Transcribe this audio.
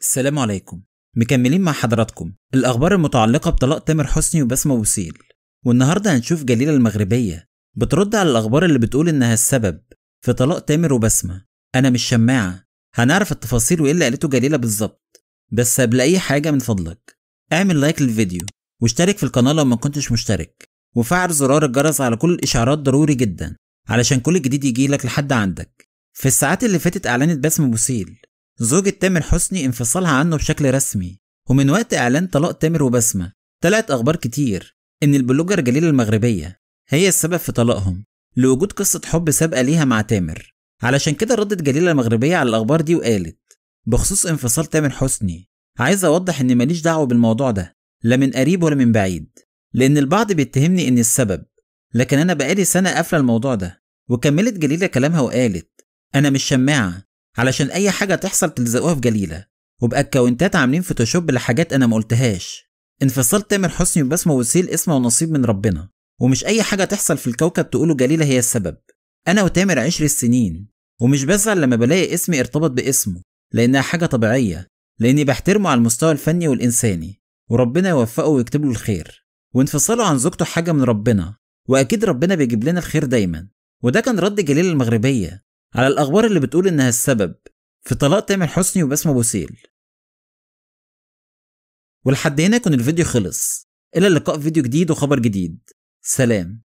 السلام عليكم مكملين مع حضراتكم الأخبار المتعلقة بطلاق تامر حسني وبسمة وسيل والنهاردة هنشوف جليلة المغربية بترد على الأخبار اللي بتقول إنها السبب في طلاق تامر وبسمة أنا مش شماعة هنعرف التفاصيل وإيه اللي قالته جليلة بالظبط بس قبل أي حاجة من فضلك اعمل لايك للفيديو واشترك في القناة لو ما كنتش مشترك وفعل زرار الجرس على كل الإشعارات ضروري جدا علشان كل جديد يجيلك لحد عندك في الساعات اللي فاتت أعلنت بسمة بوسيل زوجة تامر حسني انفصالها عنه بشكل رسمي ومن وقت إعلان طلاق تامر وبسمة طلعت أخبار كتير إن البلوجر جليلة المغربية هي السبب في طلاقهم لوجود قصة حب سابقة ليها مع تامر علشان كده ردت جليلة المغربية على الأخبار دي وقالت بخصوص انفصال تامر حسني عايز أوضح إن ماليش دعوة بالموضوع ده لا من قريب ولا من بعيد لأن البعض بيتهمني إن السبب لكن أنا بقالي سنة قافلة الموضوع ده وكملت جليلة كلامها وقالت أنا مش شماعة علشان اي حاجه تحصل تلزقوها في جليله وباكونتات عاملين فوتوشوب لحاجات انا ما قلتهاش انفصال تامر حسني وبسمه وسيل اسمه ونصيب من ربنا ومش اي حاجه تحصل في الكوكب تقولوا جليله هي السبب انا وتامر عشر السنين ومش بزعل لما بلاقي اسمي ارتبط باسمه لانها حاجه طبيعيه لاني بحترمه على المستوى الفني والانساني وربنا يوفقه ويكتب له الخير وانفصاله عن زوجته حاجه من ربنا واكيد ربنا بيجيب لنا الخير دايما وده كان رد جليل المغربيه على الأخبار اللي بتقول إنها السبب في طلاق تامر حسني وبسمة بوسيل ولحد هنا يكون الفيديو خلص إلى اللقاء في فيديو جديد وخبر جديد سلام